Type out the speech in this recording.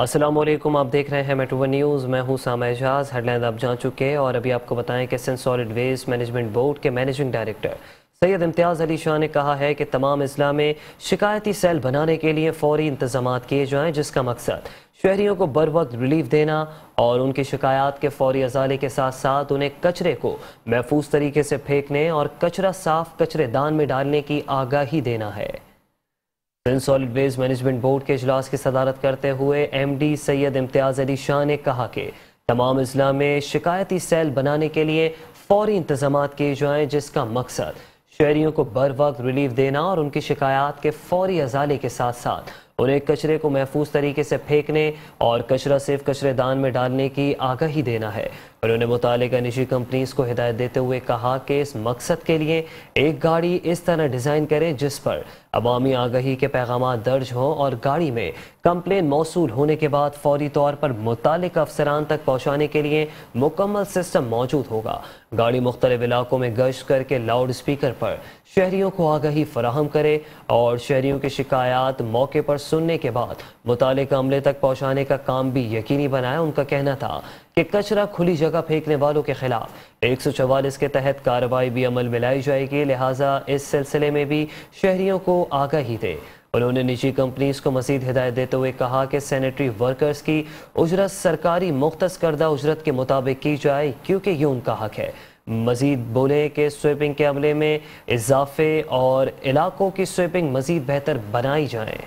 असलम आप देख रहे हैं मेट्रोवन न्यूज़ मैं हूं सामा एजाज हेडलाइन आप जा चुके हैं और अभी आपको बताएं कि Sindh solid waste management board के मैनेजिंग डायरेक्टर सैयद इम्तियाज़ अली शाह ने कहा है कि तमाम अजला में शिकायती सेल बनाने के लिए फौरी इंतजाम किए जाएँ जिसका मकसद शहरीों को बर वक्त रिलीफ देना और उनकी शिकायत के फौरी अजाले के साथ साथ उन्हें कचरे को महफूज तरीके से फेंकने और कचरा साफ कचरे दान में डालने की आगाही देना है सॉलिड वेस्ट मैनेजमेंट बोर्ड के अजलास की सदारत करते हुए एम डी सैयद इम्तियाज़ अली शाह ने कहा कि तमाम अजला में शिकायती सेल बनाने के लिए फौरी इंतजाम किए जाएँ जिसका मकसद शहरीों को बर वक्त रिलीफ देना और उनकी शिकायत के फौरी अजाले के साथ साथ उन्हें कचरे को महफूज तरीके से फेंकने और कचरा सिर्फ कचरेदान में डालने की आगाही देना है उन्होंने मुताल निजी कंपनीज को हिदायत देते हुए कहा कि इस मकसद के लिए एक गाड़ी इस तरह डिज़ाइन करें जिस पर अवामी आगही के पैगाम दर्ज हों और गाड़ी में कंप्लेन मौसू होने के बाद फौरी तौर पर मुतल अफसरान तक पहुँचाने के लिए मुकम्मल सिस्टम मौजूद होगा गाड़ी मुख्तलिफ इलाकों में गश्त करके लाउड स्पीकर पर शहरीों को आगही फराहम करे और शहरीों की शिकायत मौके पर सुनने के बाद मुतल अमले तक पहुँचाने का काम भी यकीनी बनाया उनका कहना था कि कचरा खुली जगह फेंकने वालों के खिलाफ एक सौ चवालीस के तहत कार्रवाई भी अमल में लाई जाएगी लिहाजा इस सिलसिले में भी शहरियों को आगाही दे उन्होंने निजी कंपनीज को मजीद हिदायत देते हुए कहा कि सैनिटरी वर्कर्स की उजरत सरकारी मुख्त करदा उजरत के मुताबिक की जाए क्योंकि ये उनका हक है मजीद बोले कि स्वीपिंग के अमले में इजाफे और इलाकों की स्वीपिंग मजीद बेहतर बनाई जाए